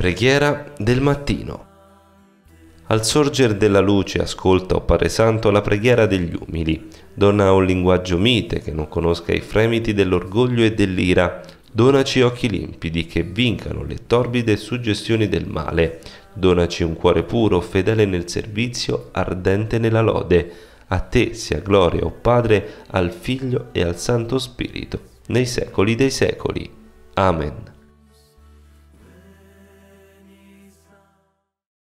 Preghiera del mattino. Al sorgere della luce ascolta, o Padre Santo, la preghiera degli umili. Dona un linguaggio mite che non conosca i fremiti dell'orgoglio e dell'ira. Donaci occhi limpidi che vincano le torbide suggestioni del male. Donaci un cuore puro, fedele nel servizio, ardente nella lode. A te sia gloria, o oh Padre, al Figlio e al Santo Spirito, nei secoli dei secoli. Amen.